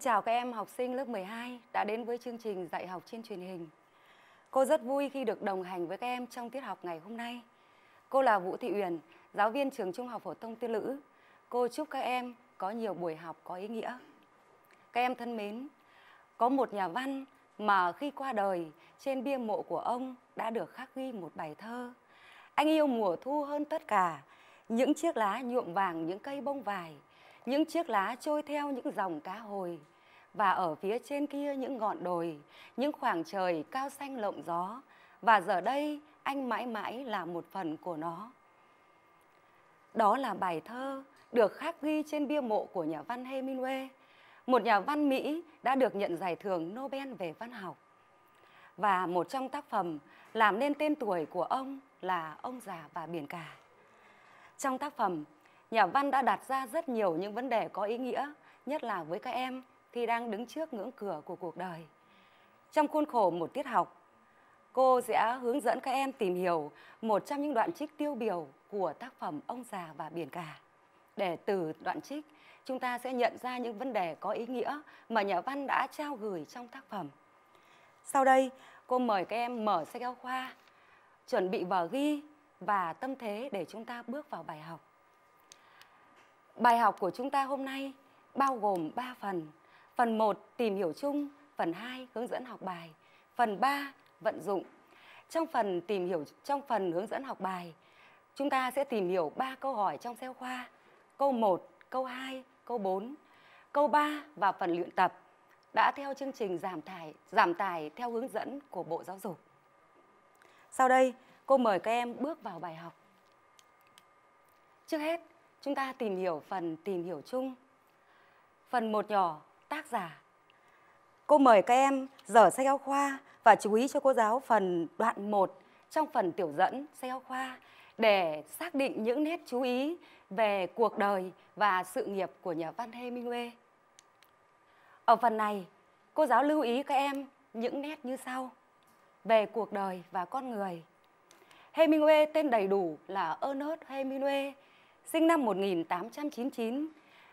chào các em học sinh lớp 12 đã đến với chương trình dạy học trên truyền hình. Cô rất vui khi được đồng hành với các em trong tiết học ngày hôm nay. Cô là Vũ Thị Uyển, giáo viên trường Trung học phổ thông Tiên Lữ. Cô chúc các em có nhiều buổi học có ý nghĩa. Các em thân mến, có một nhà văn mà khi qua đời, trên bia mộ của ông đã được khắc ghi một bài thơ. Anh yêu mùa thu hơn tất cả, những chiếc lá nhuộm vàng những cây bông vải, những chiếc lá trôi theo những dòng cá hồi và ở phía trên kia những ngọn đồi, những khoảng trời cao xanh lộng gió và giờ đây anh mãi mãi là một phần của nó. Đó là bài thơ được khắc ghi trên bia mộ của nhà văn Hemingway, một nhà văn Mỹ đã được nhận giải thưởng Nobel về văn học. Và một trong tác phẩm làm nên tên tuổi của ông là Ông già và biển cả. Trong tác phẩm, nhà văn đã đặt ra rất nhiều những vấn đề có ý nghĩa, nhất là với các em thì đang đứng trước ngưỡng cửa của cuộc đời. Trong khuôn khổ một tiết học, cô sẽ hướng dẫn các em tìm hiểu một trong những đoạn trích tiêu biểu của tác phẩm Ông già và biển cả. Để từ đoạn trích, chúng ta sẽ nhận ra những vấn đề có ý nghĩa mà nhà văn đã trao gửi trong tác phẩm. Sau đây, cô mời các em mở sách giáo khoa, chuẩn bị vở ghi và tâm thế để chúng ta bước vào bài học. Bài học của chúng ta hôm nay bao gồm 3 phần. Phần 1 tìm hiểu chung, phần 2 hướng dẫn học bài, phần 3 vận dụng. Trong phần tìm hiểu trong phần hướng dẫn học bài, chúng ta sẽ tìm hiểu 3 câu hỏi trong sách khoa, câu 1, câu 2, câu 4, câu 3 và phần luyện tập đã theo chương trình giảm tải giảm tải theo hướng dẫn của Bộ Giáo dục. Sau đây, cô mời các em bước vào bài học. Trước hết, chúng ta tìm hiểu phần tìm hiểu chung. Phần một nhỏ tác giả. Cô mời các em dở sách giáo khoa và chú ý cho cô giáo phần đoạn 1 trong phần tiểu dẫn sách giáo khoa để xác định những nét chú ý về cuộc đời và sự nghiệp của nhà văn Hemingway. Ở phần này, cô giáo lưu ý các em những nét như sau về cuộc đời và con người. Hemingway tên đầy đủ là Ernest Hemingway, sinh năm 1899,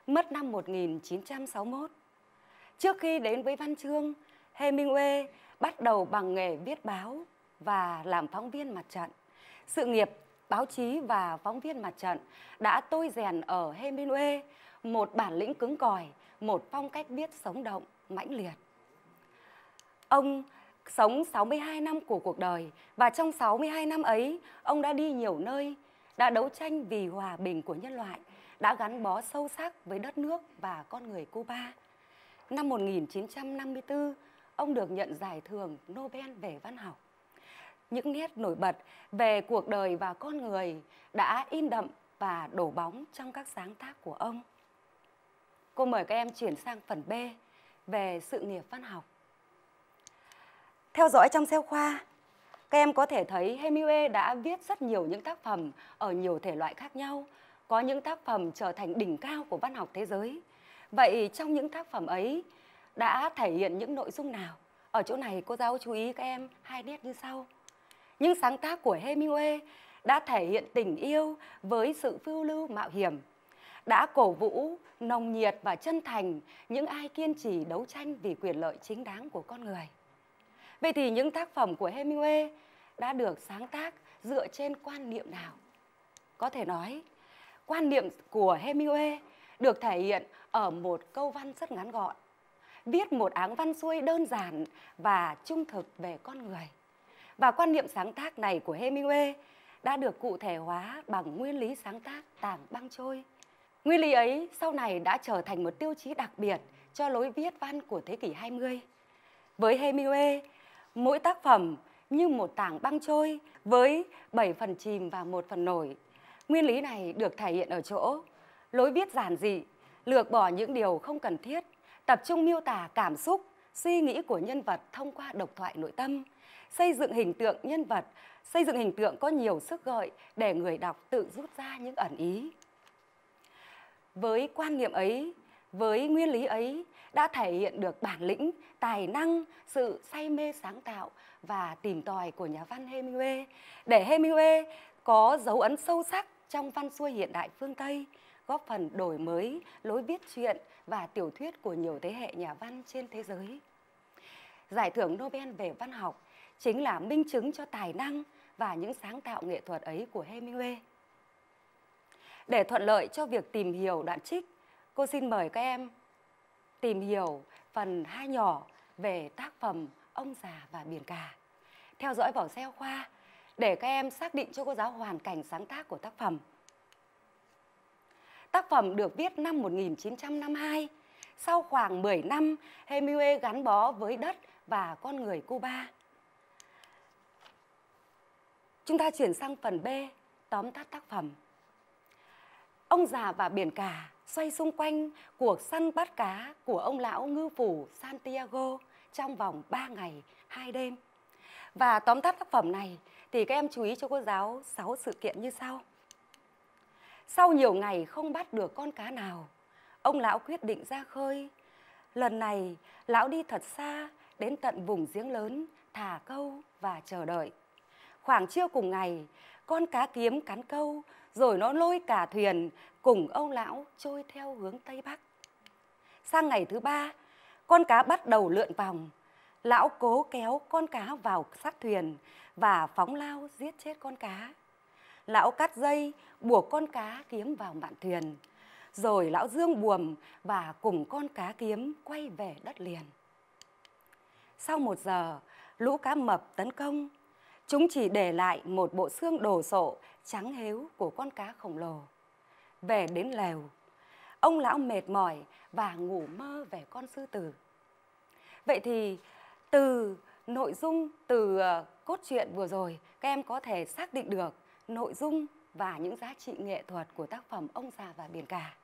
mất năm 1961. Trước khi đến với văn chương, Hemingway bắt đầu bằng nghề viết báo và làm phóng viên mặt trận. Sự nghiệp báo chí và phóng viên mặt trận đã tôi rèn ở Hemingway một bản lĩnh cứng còi, một phong cách viết sống động, mãnh liệt. Ông sống 62 năm của cuộc đời và trong 62 năm ấy, ông đã đi nhiều nơi, đã đấu tranh vì hòa bình của nhân loại, đã gắn bó sâu sắc với đất nước và con người Cuba. Năm 1954, ông được nhận giải thưởng Nobel về văn học. Những nét nổi bật về cuộc đời và con người đã in đậm và đổ bóng trong các sáng tác của ông. Cô mời các em chuyển sang phần B về sự nghiệp văn học. Theo dõi trong xeo khoa, các em có thể thấy Hemingway đã viết rất nhiều những tác phẩm ở nhiều thể loại khác nhau, có những tác phẩm trở thành đỉnh cao của văn học thế giới – Vậy trong những tác phẩm ấy đã thể hiện những nội dung nào? Ở chỗ này cô giáo chú ý các em hai nét như sau. Những sáng tác của Hemingway đã thể hiện tình yêu với sự phiêu lưu mạo hiểm, đã cổ vũ, nồng nhiệt và chân thành những ai kiên trì đấu tranh vì quyền lợi chính đáng của con người. Vậy thì những tác phẩm của Hemingway đã được sáng tác dựa trên quan niệm nào? Có thể nói, quan niệm của Hemingway được thể hiện ở một câu văn rất ngắn gọn viết một áng văn xuôi đơn giản và trung thực về con người và quan niệm sáng tác này của Hemingway đã được cụ thể hóa bằng nguyên lý sáng tác tảng băng trôi Nguyên lý ấy sau này đã trở thành một tiêu chí đặc biệt cho lối viết văn của thế kỷ 20. Với Hemingway, mỗi tác phẩm như một tảng băng trôi với 7 phần chìm và một phần nổi. Nguyên lý này được thể hiện ở chỗ lối viết giản dị lược bỏ những điều không cần thiết, tập trung miêu tả cảm xúc, suy nghĩ của nhân vật thông qua độc thoại nội tâm, xây dựng hình tượng nhân vật, xây dựng hình tượng có nhiều sức gợi để người đọc tự rút ra những ẩn ý. Với quan niệm ấy, với nguyên lý ấy đã thể hiện được bản lĩnh, tài năng, sự say mê sáng tạo và tìm tòi của nhà văn Hemingway để Hemingway có dấu ấn sâu sắc trong văn xuôi hiện đại phương Tây góp phần đổi mới lối viết truyện và tiểu thuyết của nhiều thế hệ nhà văn trên thế giới. Giải thưởng Nobel về văn học chính là minh chứng cho tài năng và những sáng tạo nghệ thuật ấy của Hemingway. Để thuận lợi cho việc tìm hiểu đoạn trích, cô xin mời các em tìm hiểu phần hai nhỏ về tác phẩm Ông già và biển cả. Theo dõi vào xe khoa để các em xác định cho cô giáo hoàn cảnh sáng tác của tác phẩm. Tác phẩm được viết năm 1952. Sau khoảng 10 năm, Hemingway gắn bó với đất và con người Cuba. Chúng ta chuyển sang phần B, tóm tắt tác phẩm. Ông già và biển cả xoay xung quanh cuộc săn bắt cá của ông lão ngư phủ Santiago trong vòng 3 ngày, 2 đêm. Và tóm tắt tác phẩm này thì các em chú ý cho cô giáo 6 sự kiện như sau. Sau nhiều ngày không bắt được con cá nào, ông lão quyết định ra khơi. Lần này, lão đi thật xa, đến tận vùng giếng lớn, thả câu và chờ đợi. Khoảng trưa cùng ngày, con cá kiếm cắn câu, rồi nó lôi cả thuyền cùng ông lão trôi theo hướng Tây Bắc. Sang ngày thứ ba, con cá bắt đầu lượn vòng. Lão cố kéo con cá vào sát thuyền và phóng lao giết chết con cá lão cắt dây buộc con cá kiếm vào mạn thuyền rồi lão dương buồm và cùng con cá kiếm quay về đất liền sau một giờ lũ cá mập tấn công chúng chỉ để lại một bộ xương đồ sộ trắng hếu của con cá khổng lồ về đến lều ông lão mệt mỏi và ngủ mơ về con sư tử vậy thì từ nội dung từ ờ, cốt truyện vừa rồi các em có thể xác định được nội dung và những giá trị nghệ thuật của tác phẩm Ông già và biển cả.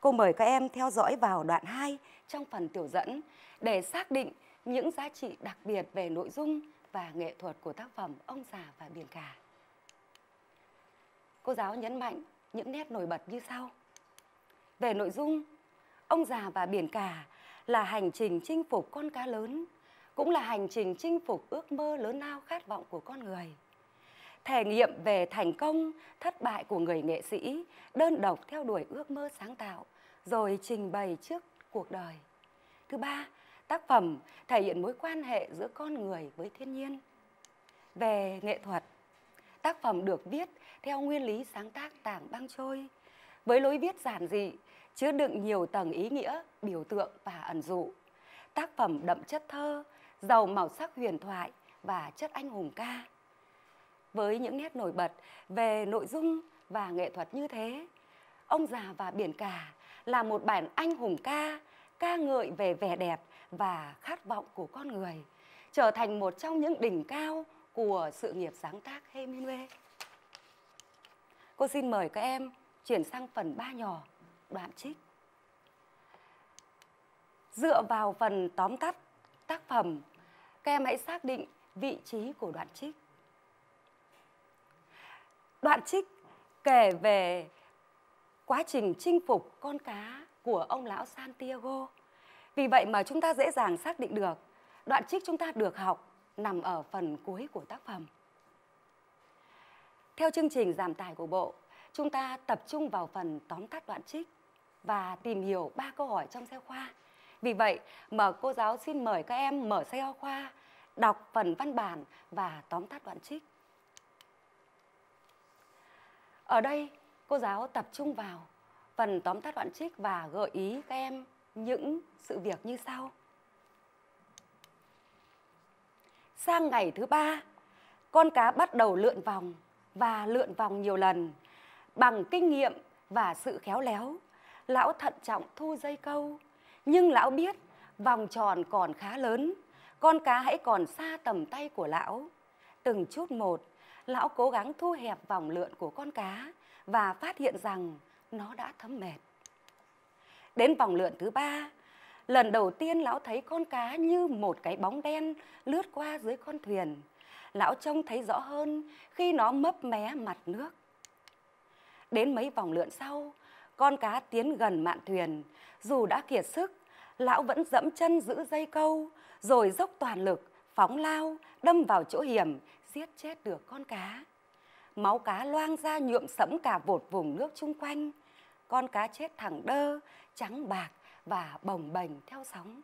Cô mời các em theo dõi vào đoạn 2 trong phần tiểu dẫn để xác định những giá trị đặc biệt về nội dung và nghệ thuật của tác phẩm Ông già và biển cả. Cô giáo nhấn mạnh những nét nổi bật như sau. Về nội dung, Ông già và biển cả là hành trình chinh phục con cá lớn, cũng là hành trình chinh phục ước mơ lớn lao khát vọng của con người thể nghiệm về thành công, thất bại của người nghệ sĩ, đơn độc theo đuổi ước mơ sáng tạo, rồi trình bày trước cuộc đời. Thứ ba, tác phẩm thể hiện mối quan hệ giữa con người với thiên nhiên. Về nghệ thuật, tác phẩm được viết theo nguyên lý sáng tác tảng băng trôi, với lối viết giản dị, chứa đựng nhiều tầng ý nghĩa, biểu tượng và ẩn dụ. Tác phẩm đậm chất thơ, giàu màu sắc huyền thoại và chất anh hùng ca với những nét nổi bật về nội dung và nghệ thuật như thế. Ông già và biển cả là một bản anh hùng ca, ca ngợi về vẻ đẹp và khát vọng của con người, trở thành một trong những đỉnh cao của sự nghiệp sáng tác Hemingway. Cô xin mời các em chuyển sang phần ba nhỏ, đoạn trích. Dựa vào phần tóm tắt tác phẩm, các em hãy xác định vị trí của đoạn trích đoạn trích kể về quá trình chinh phục con cá của ông lão Santiago. Vì vậy mà chúng ta dễ dàng xác định được đoạn trích chúng ta được học nằm ở phần cuối của tác phẩm. Theo chương trình giảm tải của bộ, chúng ta tập trung vào phần tóm tắt đoạn trích và tìm hiểu ba câu hỏi trong sách khoa. Vì vậy mà cô giáo xin mời các em mở sách khoa, đọc phần văn bản và tóm tắt đoạn trích. Ở đây, cô giáo tập trung vào phần tóm tắt đoạn trích và gợi ý các em những sự việc như sau. Sang ngày thứ ba, con cá bắt đầu lượn vòng và lượn vòng nhiều lần. Bằng kinh nghiệm và sự khéo léo, lão thận trọng thu dây câu. Nhưng lão biết vòng tròn còn khá lớn, con cá hãy còn xa tầm tay của lão. Từng chút một, lão cố gắng thu hẹp vòng lượn của con cá và phát hiện rằng nó đã thấm mệt. Đến vòng lượn thứ ba, lần đầu tiên lão thấy con cá như một cái bóng đen lướt qua dưới con thuyền. Lão trông thấy rõ hơn khi nó mấp mé mặt nước. Đến mấy vòng lượn sau, con cá tiến gần mạn thuyền. Dù đã kiệt sức, lão vẫn dẫm chân giữ dây câu, rồi dốc toàn lực, phóng lao, đâm vào chỗ hiểm giết chết được con cá. Máu cá loang ra nhuộm sẫm cả vột vùng nước chung quanh. Con cá chết thẳng đơ, trắng bạc và bồng bềnh theo sóng.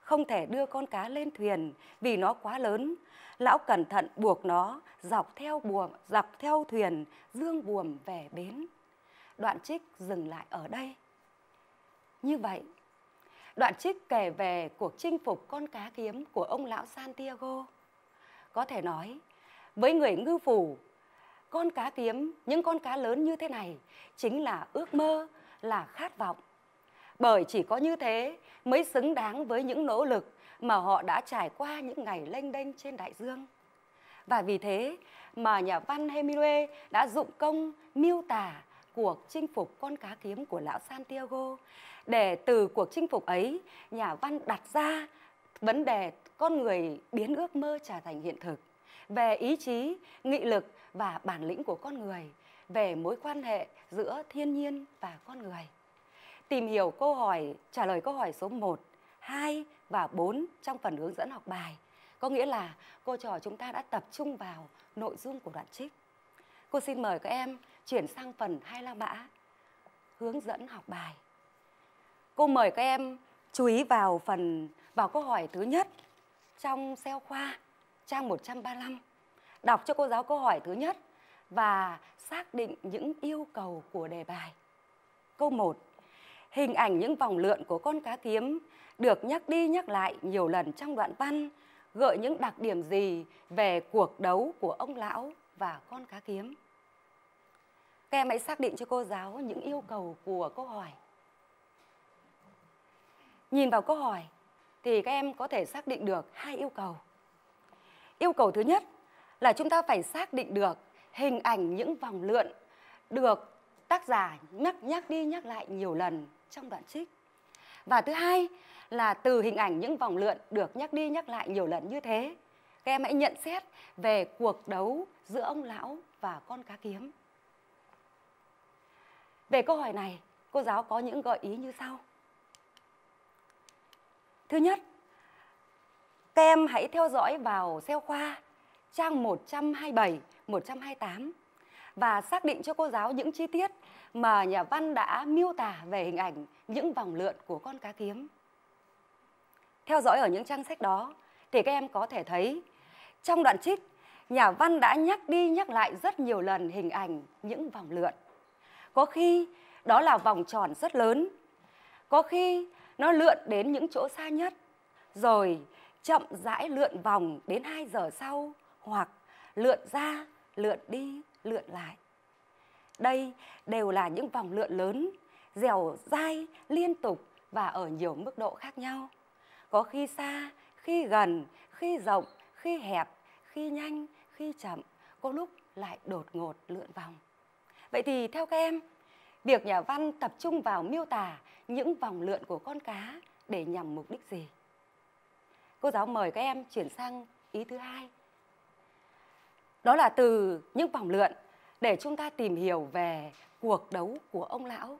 Không thể đưa con cá lên thuyền vì nó quá lớn. Lão cẩn thận buộc nó dọc theo buồm, dọc theo thuyền dương buồm về bến. Đoạn trích dừng lại ở đây. Như vậy, đoạn trích kể về cuộc chinh phục con cá kiếm của ông lão Santiago. Có thể nói, với người ngư phủ, con cá kiếm, những con cá lớn như thế này chính là ước mơ, là khát vọng. Bởi chỉ có như thế mới xứng đáng với những nỗ lực mà họ đã trải qua những ngày lênh đênh trên đại dương. Và vì thế mà nhà văn Hemingway đã dụng công miêu tả cuộc chinh phục con cá kiếm của lão Santiago. Để từ cuộc chinh phục ấy, nhà văn đặt ra vấn đề con người biến ước mơ trở thành hiện thực về ý chí nghị lực và bản lĩnh của con người về mối quan hệ giữa thiên nhiên và con người tìm hiểu câu hỏi trả lời câu hỏi số 1, 2 và 4 trong phần hướng dẫn học bài có nghĩa là cô trò chúng ta đã tập trung vào nội dung của đoạn trích cô xin mời các em chuyển sang phần hai la mã hướng dẫn học bài cô mời các em chú ý vào phần vào câu hỏi thứ nhất trong SEO khoa trang 135. Đọc cho cô giáo câu hỏi thứ nhất và xác định những yêu cầu của đề bài. Câu 1. Hình ảnh những vòng lượn của con cá kiếm được nhắc đi nhắc lại nhiều lần trong đoạn văn gợi những đặc điểm gì về cuộc đấu của ông lão và con cá kiếm. Các em hãy xác định cho cô giáo những yêu cầu của câu hỏi. Nhìn vào câu hỏi, thì các em có thể xác định được hai yêu cầu. Yêu cầu thứ nhất là chúng ta phải xác định được hình ảnh những vòng lượn được tác giả nhắc nhắc đi nhắc lại nhiều lần trong đoạn trích. Và thứ hai là từ hình ảnh những vòng lượn được nhắc đi nhắc lại nhiều lần như thế, các em hãy nhận xét về cuộc đấu giữa ông lão và con cá kiếm. Về câu hỏi này, cô giáo có những gợi ý như sau. Thứ nhất, các em hãy theo dõi vào xeo khoa trang 127, 128 và xác định cho cô giáo những chi tiết mà nhà văn đã miêu tả về hình ảnh những vòng lượn của con cá kiếm. Theo dõi ở những trang sách đó thì các em có thể thấy trong đoạn trích nhà văn đã nhắc đi nhắc lại rất nhiều lần hình ảnh những vòng lượn. Có khi đó là vòng tròn rất lớn, có khi nó lượn đến những chỗ xa nhất rồi chậm rãi lượn vòng đến 2 giờ sau hoặc lượn ra, lượn đi, lượn lại. Đây đều là những vòng lượn lớn, dẻo dai, liên tục và ở nhiều mức độ khác nhau. Có khi xa, khi gần, khi rộng, khi hẹp, khi nhanh, khi chậm, có lúc lại đột ngột lượn vòng. Vậy thì theo các em, việc nhà văn tập trung vào miêu tả những vòng lượn của con cá để nhằm mục đích gì. Cô giáo mời các em chuyển sang ý thứ hai. Đó là từ những vòng lượn để chúng ta tìm hiểu về cuộc đấu của ông lão.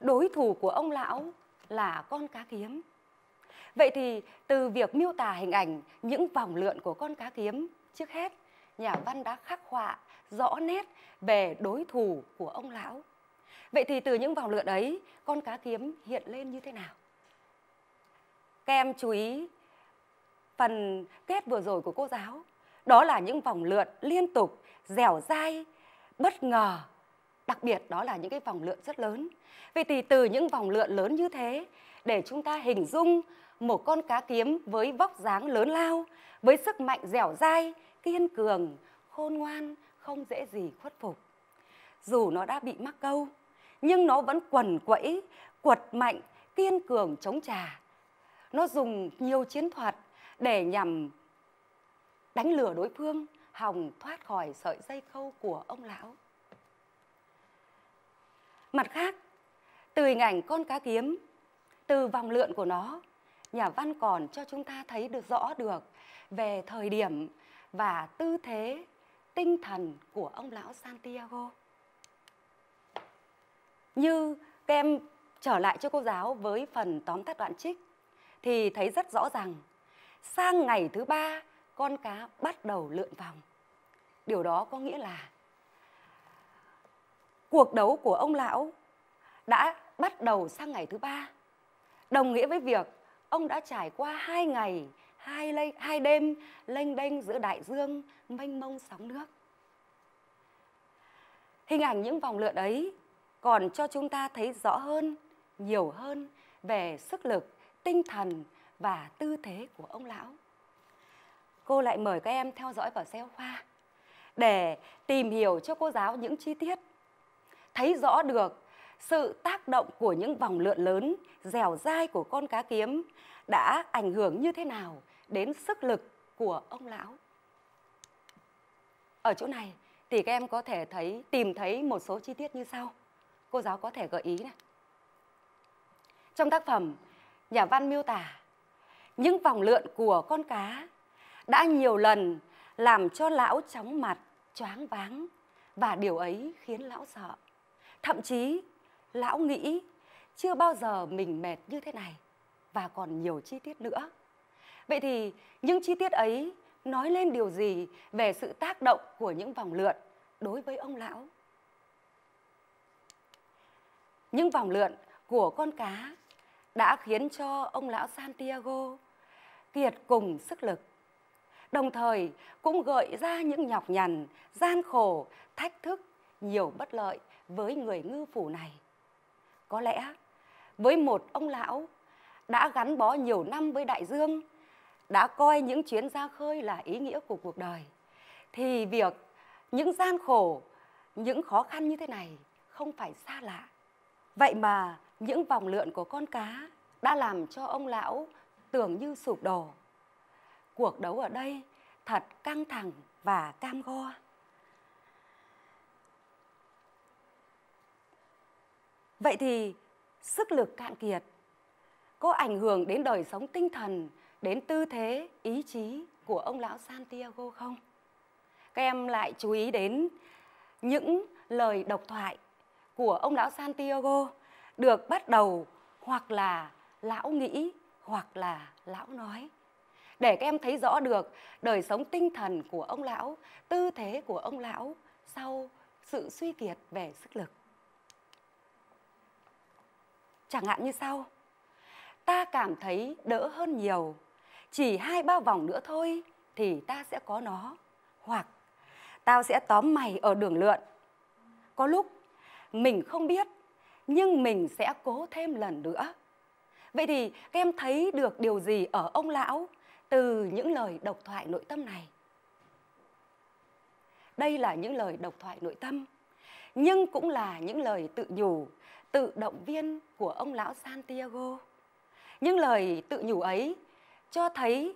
Đối thủ của ông lão là con cá kiếm. Vậy thì từ việc miêu tả hình ảnh những vòng lượn của con cá kiếm trước hết nhà văn đã khắc họa rõ nét về đối thủ của ông lão. Vậy thì từ những vòng lượn ấy, con cá kiếm hiện lên như thế nào? Các em chú ý phần kết vừa rồi của cô giáo. Đó là những vòng lượn liên tục, dẻo dai, bất ngờ. Đặc biệt đó là những cái vòng lượn rất lớn. Vậy thì từ những vòng lượn lớn như thế, để chúng ta hình dung một con cá kiếm với vóc dáng lớn lao, với sức mạnh dẻo dai, kiên cường, khôn ngoan, không dễ gì khuất phục. Dù nó đã bị mắc câu, nhưng nó vẫn quần quẫy, quật mạnh, kiên cường chống trả. Nó dùng nhiều chiến thuật để nhằm đánh lừa đối phương, hòng thoát khỏi sợi dây khâu của ông lão. Mặt khác, từ hình ảnh con cá kiếm, từ vòng lượn của nó, nhà văn còn cho chúng ta thấy được rõ được về thời điểm và tư thế tinh thần của ông lão Santiago. Như các em trở lại cho cô giáo với phần tóm tắt đoạn trích thì thấy rất rõ ràng sang ngày thứ ba con cá bắt đầu lượn vòng. Điều đó có nghĩa là cuộc đấu của ông lão đã bắt đầu sang ngày thứ ba đồng nghĩa với việc ông đã trải qua hai ngày hai, lê, hai đêm lênh đênh giữa đại dương mênh mông sóng nước. Hình ảnh những vòng lượn ấy còn cho chúng ta thấy rõ hơn, nhiều hơn về sức lực, tinh thần và tư thế của ông lão. Cô lại mời các em theo dõi vào xe khoa để tìm hiểu cho cô giáo những chi tiết, thấy rõ được sự tác động của những vòng lượn lớn, dẻo dai của con cá kiếm đã ảnh hưởng như thế nào đến sức lực của ông lão. Ở chỗ này thì các em có thể thấy tìm thấy một số chi tiết như sau. Cô giáo có thể gợi ý này. Trong tác phẩm, nhà văn miêu tả những vòng lượn của con cá đã nhiều lần làm cho lão chóng mặt, choáng váng và điều ấy khiến lão sợ. Thậm chí lão nghĩ chưa bao giờ mình mệt như thế này và còn nhiều chi tiết nữa. Vậy thì những chi tiết ấy nói lên điều gì về sự tác động của những vòng lượn đối với ông lão? Những vòng lượn của con cá đã khiến cho ông lão Santiago kiệt cùng sức lực. Đồng thời cũng gợi ra những nhọc nhằn, gian khổ, thách thức, nhiều bất lợi với người ngư phủ này. Có lẽ với một ông lão đã gắn bó nhiều năm với đại dương đã coi những chuyến ra khơi là ý nghĩa của cuộc đời thì việc những gian khổ những khó khăn như thế này không phải xa lạ vậy mà những vòng lượn của con cá đã làm cho ông lão tưởng như sụp đổ cuộc đấu ở đây thật căng thẳng và cam go vậy thì sức lực cạn kiệt có ảnh hưởng đến đời sống tinh thần đến tư thế ý chí của ông lão Santiago không? Các em lại chú ý đến những lời độc thoại của ông lão Santiago được bắt đầu hoặc là lão nghĩ hoặc là lão nói để các em thấy rõ được đời sống tinh thần của ông lão, tư thế của ông lão sau sự suy kiệt về sức lực. Chẳng hạn như sau, ta cảm thấy đỡ hơn nhiều chỉ hai ba vòng nữa thôi thì ta sẽ có nó hoặc tao sẽ tóm mày ở đường lượn có lúc mình không biết nhưng mình sẽ cố thêm lần nữa vậy thì các em thấy được điều gì ở ông lão từ những lời độc thoại nội tâm này đây là những lời độc thoại nội tâm nhưng cũng là những lời tự nhủ tự động viên của ông lão santiago những lời tự nhủ ấy cho thấy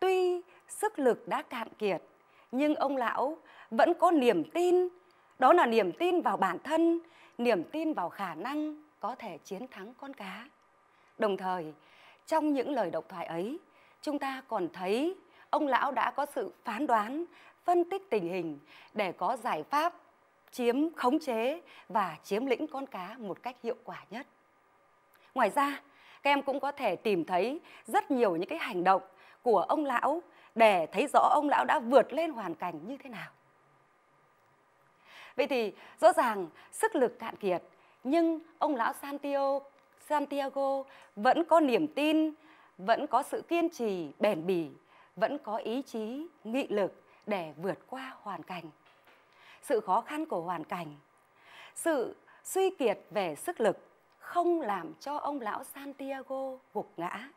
tuy sức lực đã cạn kiệt nhưng ông lão vẫn có niềm tin đó là niềm tin vào bản thân niềm tin vào khả năng có thể chiến thắng con cá đồng thời trong những lời độc thoại ấy chúng ta còn thấy ông lão đã có sự phán đoán phân tích tình hình để có giải pháp chiếm khống chế và chiếm lĩnh con cá một cách hiệu quả nhất ngoài ra các em cũng có thể tìm thấy rất nhiều những cái hành động của ông lão để thấy rõ ông lão đã vượt lên hoàn cảnh như thế nào. Vậy thì rõ ràng sức lực cạn kiệt nhưng ông lão Santiago, Santiago vẫn có niềm tin, vẫn có sự kiên trì bền bỉ, vẫn có ý chí, nghị lực để vượt qua hoàn cảnh. Sự khó khăn của hoàn cảnh, sự suy kiệt về sức lực không làm cho ông lão Santiago gục ngã.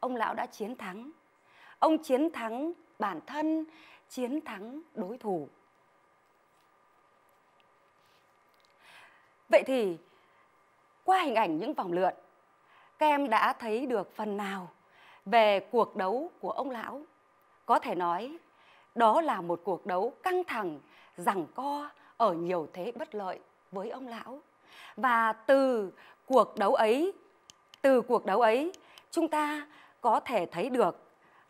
Ông lão đã chiến thắng. Ông chiến thắng bản thân, chiến thắng đối thủ. Vậy thì qua hình ảnh những vòng lượn, các em đã thấy được phần nào về cuộc đấu của ông lão. Có thể nói đó là một cuộc đấu căng thẳng, giằng co ở nhiều thế bất lợi với ông lão và từ cuộc đấu ấy từ cuộc đấu ấy chúng ta có thể thấy được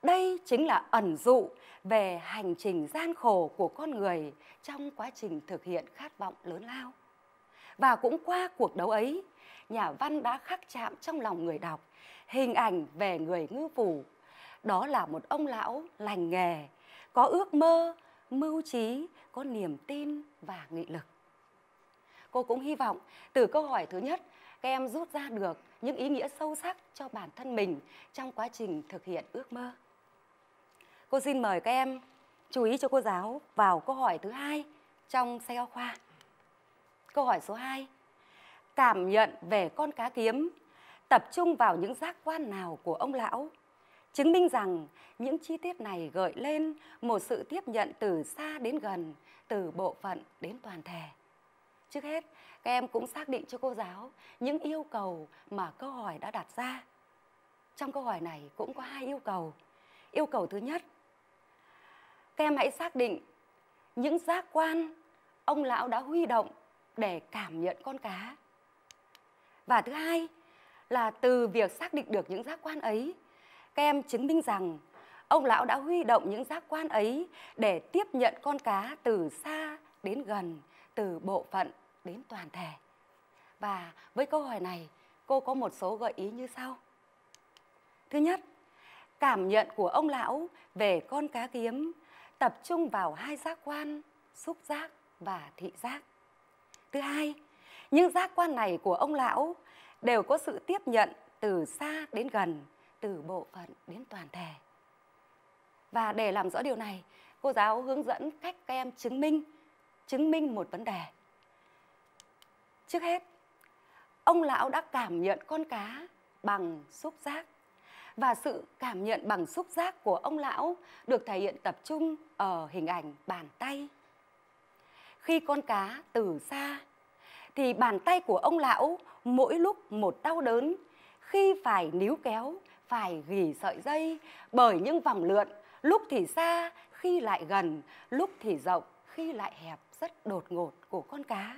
đây chính là ẩn dụ về hành trình gian khổ của con người trong quá trình thực hiện khát vọng lớn lao và cũng qua cuộc đấu ấy nhà văn đã khắc chạm trong lòng người đọc hình ảnh về người ngư phủ đó là một ông lão lành nghề có ước mơ mưu trí có niềm tin và nghị lực cô cũng hy vọng từ câu hỏi thứ nhất các em rút ra được những ý nghĩa sâu sắc cho bản thân mình trong quá trình thực hiện ước mơ. Cô xin mời các em chú ý cho cô giáo vào câu hỏi thứ hai trong sách khoa. Câu hỏi số 2. Cảm nhận về con cá kiếm tập trung vào những giác quan nào của ông lão? Chứng minh rằng những chi tiết này gợi lên một sự tiếp nhận từ xa đến gần, từ bộ phận đến toàn thể trước hết các em cũng xác định cho cô giáo những yêu cầu mà câu hỏi đã đặt ra trong câu hỏi này cũng có hai yêu cầu yêu cầu thứ nhất các em hãy xác định những giác quan ông lão đã huy động để cảm nhận con cá và thứ hai là từ việc xác định được những giác quan ấy các em chứng minh rằng ông lão đã huy động những giác quan ấy để tiếp nhận con cá từ xa đến gần từ bộ phận đến toàn thể. Và với câu hỏi này, cô có một số gợi ý như sau. Thứ nhất, cảm nhận của ông lão về con cá kiếm tập trung vào hai giác quan, xúc giác và thị giác. Thứ hai, những giác quan này của ông lão đều có sự tiếp nhận từ xa đến gần, từ bộ phận đến toàn thể. Và để làm rõ điều này, cô giáo hướng dẫn cách các em chứng minh chứng minh một vấn đề. Trước hết, ông lão đã cảm nhận con cá bằng xúc giác và sự cảm nhận bằng xúc giác của ông lão được thể hiện tập trung ở hình ảnh bàn tay. Khi con cá từ xa thì bàn tay của ông lão mỗi lúc một đau đớn khi phải níu kéo, phải gỉ sợi dây bởi những vòng lượn, lúc thì xa khi lại gần, lúc thì rộng khi lại hẹp rất đột ngột của con cá.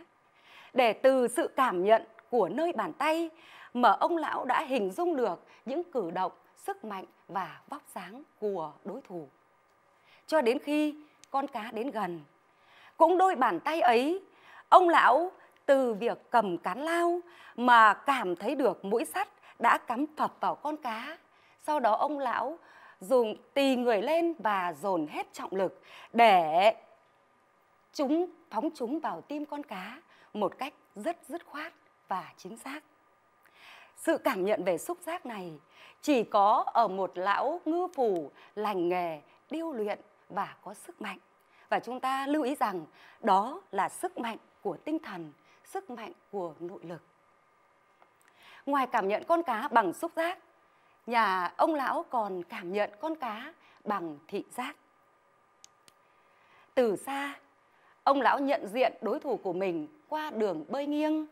Để từ sự cảm nhận của nơi bàn tay mà ông lão đã hình dung được những cử động, sức mạnh và vóc dáng của đối thủ. Cho đến khi con cá đến gần, cũng đôi bàn tay ấy, ông lão từ việc cầm cán lao mà cảm thấy được mũi sắt đã cắm phập vào con cá. Sau đó ông lão dùng tì người lên và dồn hết trọng lực để chúng phóng chúng vào tim con cá một cách rất dứt khoát và chính xác. Sự cảm nhận về xúc giác này chỉ có ở một lão ngư phủ lành nghề, điêu luyện và có sức mạnh. Và chúng ta lưu ý rằng đó là sức mạnh của tinh thần, sức mạnh của nội lực. Ngoài cảm nhận con cá bằng xúc giác, nhà ông lão còn cảm nhận con cá bằng thị giác. Từ xa, Ông lão nhận diện đối thủ của mình qua đường bơi nghiêng,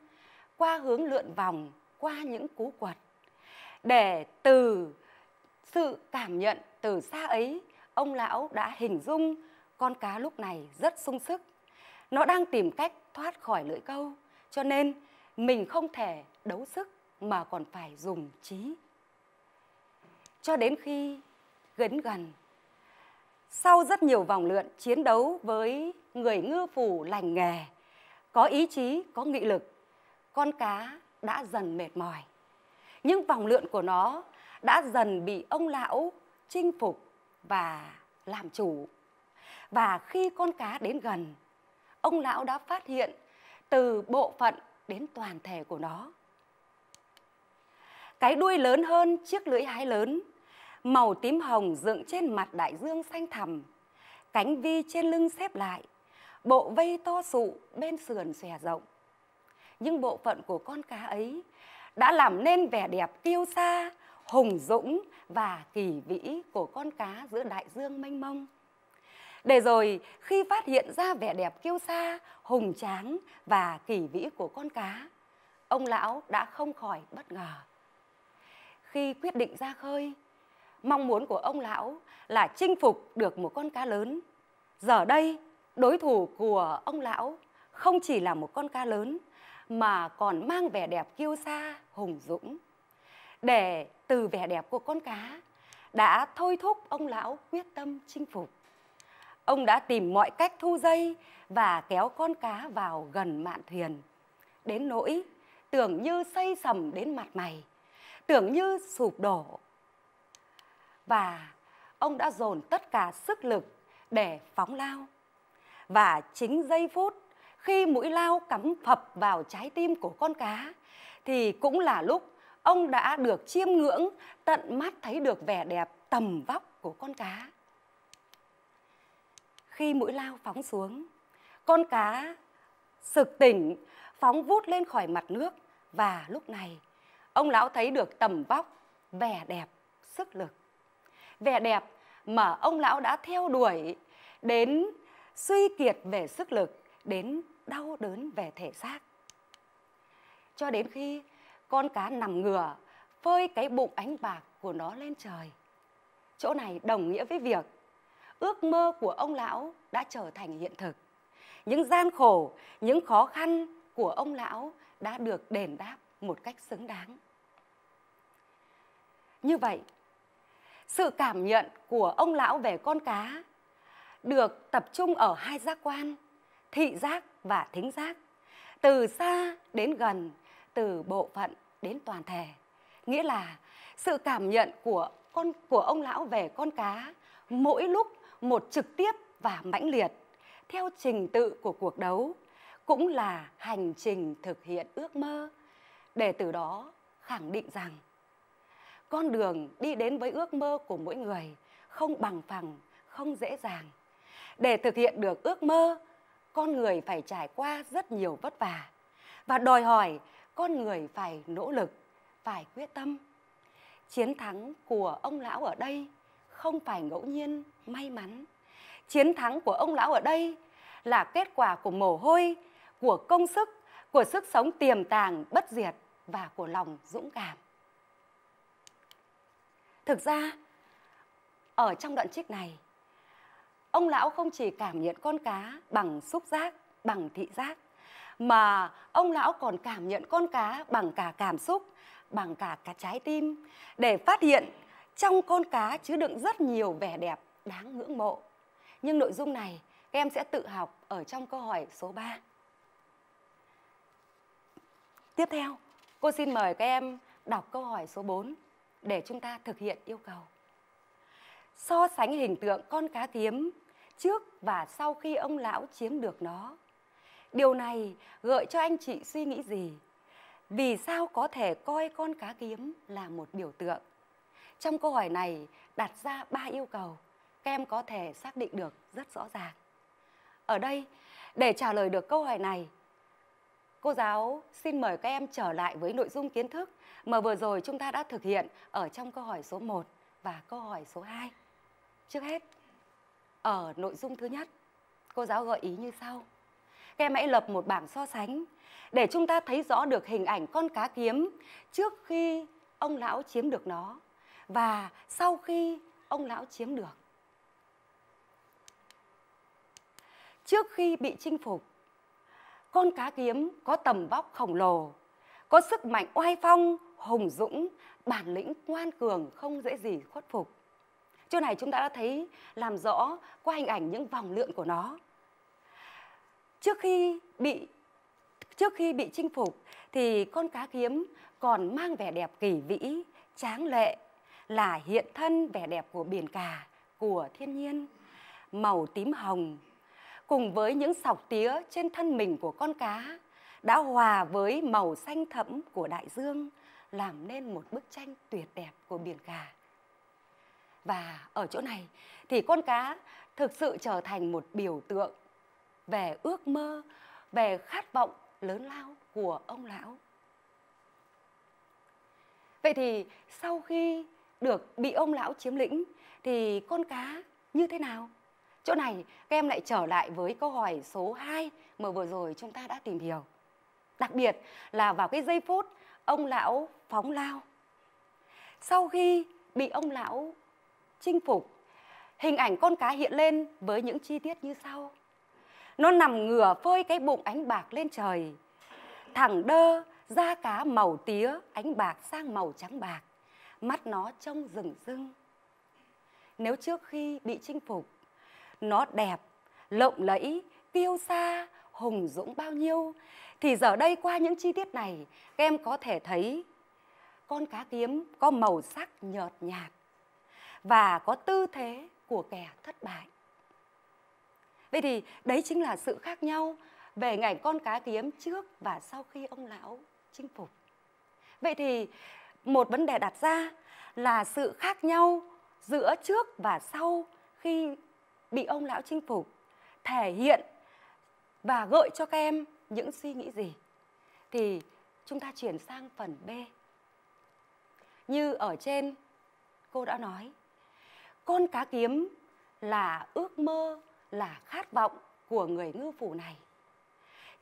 qua hướng lượn vòng, qua những cú quật. Để từ sự cảm nhận từ xa ấy, ông lão đã hình dung con cá lúc này rất sung sức. Nó đang tìm cách thoát khỏi lưỡi câu, cho nên mình không thể đấu sức mà còn phải dùng trí. Cho đến khi gấn gần sau rất nhiều vòng lượn chiến đấu với người ngư phủ lành nghề, có ý chí, có nghị lực, con cá đã dần mệt mỏi. Nhưng vòng lượn của nó đã dần bị ông lão chinh phục và làm chủ. Và khi con cá đến gần, ông lão đã phát hiện từ bộ phận đến toàn thể của nó. Cái đuôi lớn hơn chiếc lưỡi hái lớn màu tím hồng dựng trên mặt đại dương xanh thẳm. Cánh vi trên lưng xếp lại, bộ vây to sụ bên sườn xòe rộng. Nhưng bộ phận của con cá ấy đã làm nên vẻ đẹp kiêu sa, hùng dũng và kỳ vĩ của con cá giữa đại dương mênh mông. Để rồi khi phát hiện ra vẻ đẹp kiêu sa, hùng tráng và kỳ vĩ của con cá, ông lão đã không khỏi bất ngờ. Khi quyết định ra khơi, mong muốn của ông lão là chinh phục được một con cá lớn. Giờ đây, đối thủ của ông lão không chỉ là một con cá lớn mà còn mang vẻ đẹp kiêu sa, hùng dũng. Để từ vẻ đẹp của con cá đã thôi thúc ông lão quyết tâm chinh phục. Ông đã tìm mọi cách thu dây và kéo con cá vào gần mạn thuyền. Đến nỗi tưởng như xây sầm đến mặt mày, tưởng như sụp đổ và ông đã dồn tất cả sức lực để phóng lao. Và chính giây phút khi mũi lao cắm phập vào trái tim của con cá thì cũng là lúc ông đã được chiêm ngưỡng tận mắt thấy được vẻ đẹp tầm vóc của con cá. Khi mũi lao phóng xuống, con cá sực tỉnh phóng vút lên khỏi mặt nước và lúc này ông lão thấy được tầm vóc, vẻ đẹp, sức lực vẻ đẹp mà ông lão đã theo đuổi đến suy kiệt về sức lực, đến đau đớn về thể xác. Cho đến khi con cá nằm ngửa, phơi cái bụng ánh bạc của nó lên trời. Chỗ này đồng nghĩa với việc ước mơ của ông lão đã trở thành hiện thực. Những gian khổ, những khó khăn của ông lão đã được đền đáp một cách xứng đáng. Như vậy, sự cảm nhận của ông lão về con cá được tập trung ở hai giác quan thị giác và thính giác từ xa đến gần từ bộ phận đến toàn thể nghĩa là sự cảm nhận của con của ông lão về con cá mỗi lúc một trực tiếp và mãnh liệt theo trình tự của cuộc đấu cũng là hành trình thực hiện ước mơ để từ đó khẳng định rằng con đường đi đến với ước mơ của mỗi người không bằng phẳng, không dễ dàng. Để thực hiện được ước mơ, con người phải trải qua rất nhiều vất vả và đòi hỏi con người phải nỗ lực, phải quyết tâm. Chiến thắng của ông lão ở đây không phải ngẫu nhiên, may mắn. Chiến thắng của ông lão ở đây là kết quả của mồ hôi, của công sức, của sức sống tiềm tàng bất diệt và của lòng dũng cảm. Thực ra, ở trong đoạn trích này, ông lão không chỉ cảm nhận con cá bằng xúc giác, bằng thị giác, mà ông lão còn cảm nhận con cá bằng cả cảm xúc, bằng cả cả trái tim để phát hiện trong con cá chứa đựng rất nhiều vẻ đẹp đáng ngưỡng mộ. Nhưng nội dung này các em sẽ tự học ở trong câu hỏi số 3. Tiếp theo, cô xin mời các em đọc câu hỏi số 4 để chúng ta thực hiện yêu cầu. So sánh hình tượng con cá kiếm trước và sau khi ông lão chiếm được nó. Điều này gợi cho anh chị suy nghĩ gì? Vì sao có thể coi con cá kiếm là một biểu tượng? Trong câu hỏi này đặt ra ba yêu cầu các em có thể xác định được rất rõ ràng. Ở đây, để trả lời được câu hỏi này, Cô giáo xin mời các em trở lại với nội dung kiến thức mà vừa rồi chúng ta đã thực hiện ở trong câu hỏi số 1 và câu hỏi số 2. Trước hết, ở nội dung thứ nhất, cô giáo gợi ý như sau. Các em hãy lập một bảng so sánh để chúng ta thấy rõ được hình ảnh con cá kiếm trước khi ông lão chiếm được nó và sau khi ông lão chiếm được. Trước khi bị chinh phục con cá kiếm có tầm vóc khổng lồ, có sức mạnh oai phong, hùng dũng, bản lĩnh ngoan cường không dễ gì khuất phục. Chỗ này chúng ta đã thấy làm rõ qua hình ảnh những vòng lượn của nó. Trước khi bị trước khi bị chinh phục thì con cá kiếm còn mang vẻ đẹp kỳ vĩ, tráng lệ là hiện thân vẻ đẹp của biển cả, của thiên nhiên. Màu tím hồng, cùng với những sọc tía trên thân mình của con cá đã hòa với màu xanh thẫm của đại dương làm nên một bức tranh tuyệt đẹp của biển cả. Và ở chỗ này thì con cá thực sự trở thành một biểu tượng về ước mơ, về khát vọng lớn lao của ông lão. Vậy thì sau khi được bị ông lão chiếm lĩnh thì con cá như thế nào? Chỗ này các em lại trở lại với câu hỏi số 2 mà vừa rồi chúng ta đã tìm hiểu. Đặc biệt là vào cái giây phút ông lão phóng lao. Sau khi bị ông lão chinh phục, hình ảnh con cá hiện lên với những chi tiết như sau. Nó nằm ngửa phơi cái bụng ánh bạc lên trời, thẳng đơ da cá màu tía ánh bạc sang màu trắng bạc, mắt nó trông rừng rưng. Nếu trước khi bị chinh phục, nó đẹp, lộng lẫy, kiêu xa, hùng dũng bao nhiêu. Thì giờ đây qua những chi tiết này, các em có thể thấy con cá kiếm có màu sắc nhợt nhạt và có tư thế của kẻ thất bại. Vậy thì đấy chính là sự khác nhau về ngành con cá kiếm trước và sau khi ông lão chinh phục. Vậy thì một vấn đề đặt ra là sự khác nhau giữa trước và sau khi bị ông lão chinh phục thể hiện và gợi cho các em những suy nghĩ gì thì chúng ta chuyển sang phần b như ở trên cô đã nói con cá kiếm là ước mơ là khát vọng của người ngư phủ này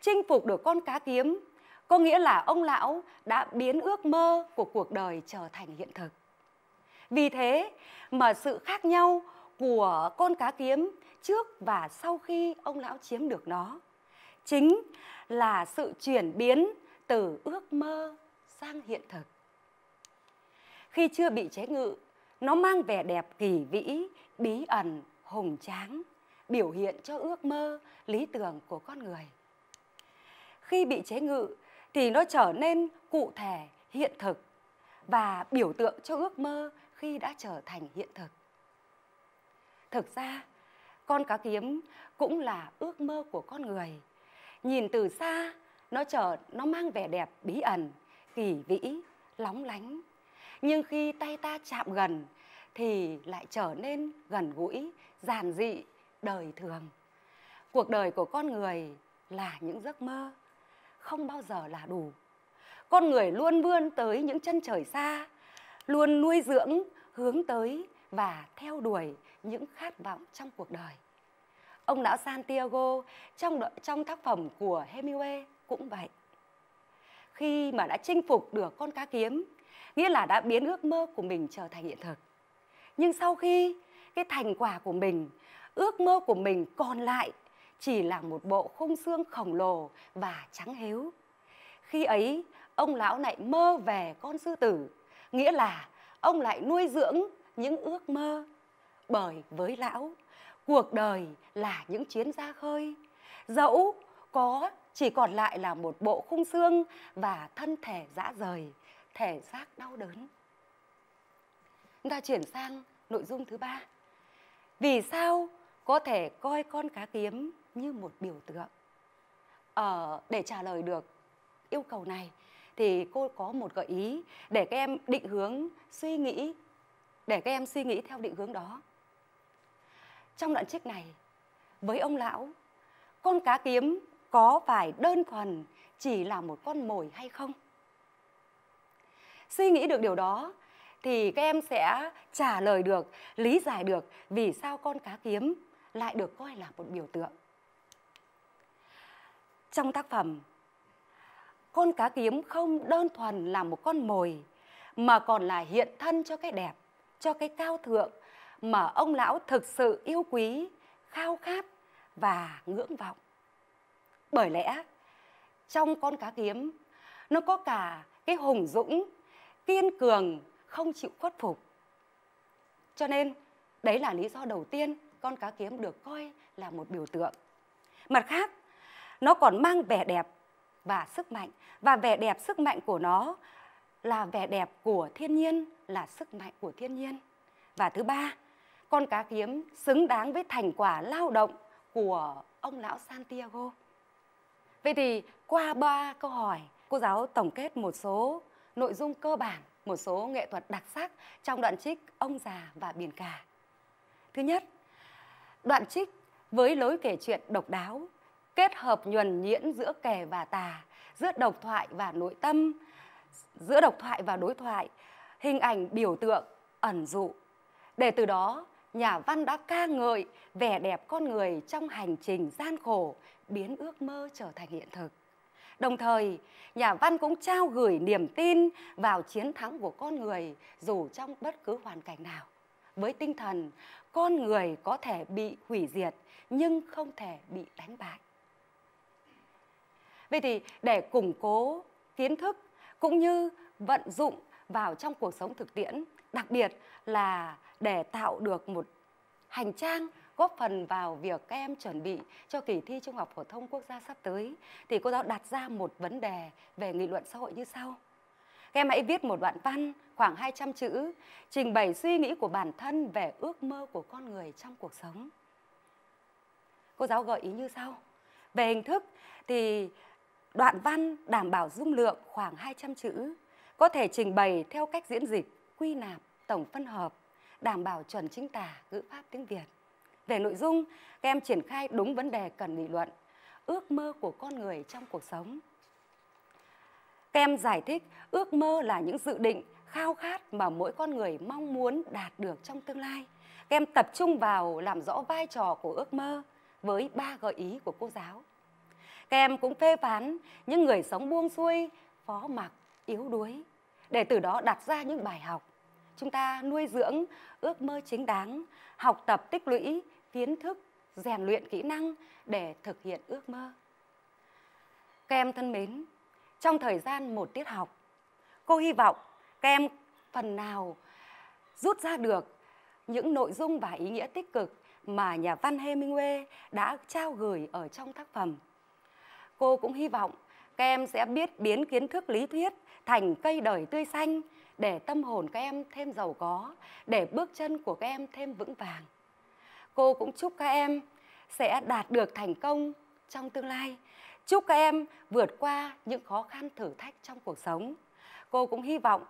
chinh phục được con cá kiếm có nghĩa là ông lão đã biến ước mơ của cuộc đời trở thành hiện thực vì thế mà sự khác nhau của con cá kiếm trước và sau khi ông lão chiếm được nó chính là sự chuyển biến từ ước mơ sang hiện thực. Khi chưa bị chế ngự, nó mang vẻ đẹp kỳ vĩ, bí ẩn, hùng tráng, biểu hiện cho ước mơ, lý tưởng của con người. Khi bị chế ngự thì nó trở nên cụ thể, hiện thực và biểu tượng cho ước mơ khi đã trở thành hiện thực thực ra con cá kiếm cũng là ước mơ của con người nhìn từ xa nó trở nó mang vẻ đẹp bí ẩn kỳ vĩ lóng lánh nhưng khi tay ta chạm gần thì lại trở nên gần gũi giản dị đời thường cuộc đời của con người là những giấc mơ không bao giờ là đủ con người luôn vươn tới những chân trời xa luôn nuôi dưỡng hướng tới và theo đuổi những khát vọng trong cuộc đời. Ông lão Santiago trong trong tác phẩm của Hemingway cũng vậy. Khi mà đã chinh phục được con cá kiếm, nghĩa là đã biến ước mơ của mình trở thành hiện thực. Nhưng sau khi cái thành quả của mình, ước mơ của mình còn lại chỉ là một bộ khung xương khổng lồ và trắng hếu. Khi ấy, ông lão lại mơ về con sư tử, nghĩa là ông lại nuôi dưỡng những ước mơ bởi với lão cuộc đời là những chuyến ra khơi dẫu có chỉ còn lại là một bộ khung xương và thân thể dã rời thể xác đau đớn chúng ta chuyển sang nội dung thứ ba vì sao có thể coi con cá kiếm như một biểu tượng ờ, để trả lời được yêu cầu này thì cô có một gợi ý để các em định hướng suy nghĩ để các em suy nghĩ theo định hướng đó trong đoạn trích này với ông lão con cá kiếm có phải đơn thuần chỉ là một con mồi hay không suy nghĩ được điều đó thì các em sẽ trả lời được lý giải được vì sao con cá kiếm lại được coi là một biểu tượng trong tác phẩm con cá kiếm không đơn thuần là một con mồi mà còn là hiện thân cho cái đẹp cho cái cao thượng mà ông lão thực sự yêu quý, khao khát và ngưỡng vọng. Bởi lẽ trong con cá kiếm nó có cả cái hùng dũng, kiên cường, không chịu khuất phục. Cho nên đấy là lý do đầu tiên con cá kiếm được coi là một biểu tượng. Mặt khác, nó còn mang vẻ đẹp và sức mạnh và vẻ đẹp sức mạnh của nó là vẻ đẹp của thiên nhiên, là sức mạnh của thiên nhiên. Và thứ ba, con cá kiếm xứng đáng với thành quả lao động của ông lão Santiago. Vậy thì qua ba câu hỏi, cô giáo tổng kết một số nội dung cơ bản, một số nghệ thuật đặc sắc trong đoạn trích Ông già và biển cả. Thứ nhất, đoạn trích với lối kể chuyện độc đáo, kết hợp nhuần nhuyễn giữa kẻ và tà, giữa độc thoại và nội tâm, giữa độc thoại và đối thoại, hình ảnh biểu tượng ẩn dụ để từ đó nhà văn đã ca ngợi vẻ đẹp con người trong hành trình gian khổ biến ước mơ trở thành hiện thực. Đồng thời, nhà văn cũng trao gửi niềm tin vào chiến thắng của con người dù trong bất cứ hoàn cảnh nào. Với tinh thần, con người có thể bị hủy diệt nhưng không thể bị đánh bại. Vậy thì để củng cố kiến thức cũng như vận dụng vào trong cuộc sống thực tiễn đặc biệt là để tạo được một hành trang góp phần vào việc các em chuẩn bị cho kỳ thi trung học phổ thông quốc gia sắp tới thì cô giáo đặt ra một vấn đề về nghị luận xã hội như sau. Các em hãy viết một đoạn văn khoảng 200 chữ trình bày suy nghĩ của bản thân về ước mơ của con người trong cuộc sống. Cô giáo gợi ý như sau. Về hình thức thì đoạn văn đảm bảo dung lượng khoảng 200 chữ, có thể trình bày theo cách diễn dịch quy nạp, tổng phân hợp, đảm bảo chuẩn chính tả ngữ pháp tiếng Việt. Về nội dung, các em triển khai đúng vấn đề cần nghị luận, ước mơ của con người trong cuộc sống. Các em giải thích ước mơ là những dự định, khao khát mà mỗi con người mong muốn đạt được trong tương lai. Các em tập trung vào làm rõ vai trò của ước mơ với ba gợi ý của cô giáo. Các em cũng phê phán những người sống buông xuôi, phó mặc, yếu đuối, để từ đó đặt ra những bài học. Chúng ta nuôi dưỡng ước mơ chính đáng, học tập tích lũy kiến thức, rèn luyện kỹ năng để thực hiện ước mơ. Các em thân mến, trong thời gian một tiết học, cô hy vọng các em phần nào rút ra được những nội dung và ý nghĩa tích cực mà nhà văn Hemingway đã trao gửi ở trong tác phẩm. Cô cũng hy vọng các em sẽ biết biến kiến thức lý thuyết thành cây đời tươi xanh để tâm hồn các em thêm giàu có, để bước chân của các em thêm vững vàng. Cô cũng chúc các em sẽ đạt được thành công trong tương lai. Chúc các em vượt qua những khó khăn thử thách trong cuộc sống. Cô cũng hy vọng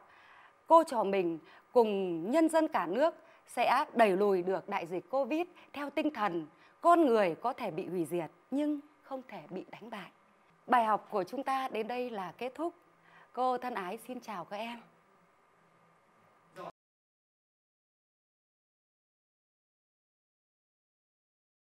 cô trò mình cùng nhân dân cả nước sẽ đẩy lùi được đại dịch Covid theo tinh thần con người có thể bị hủy diệt nhưng không thể bị đánh bại bài học của chúng ta đến đây là kết thúc cô thân ái xin chào các em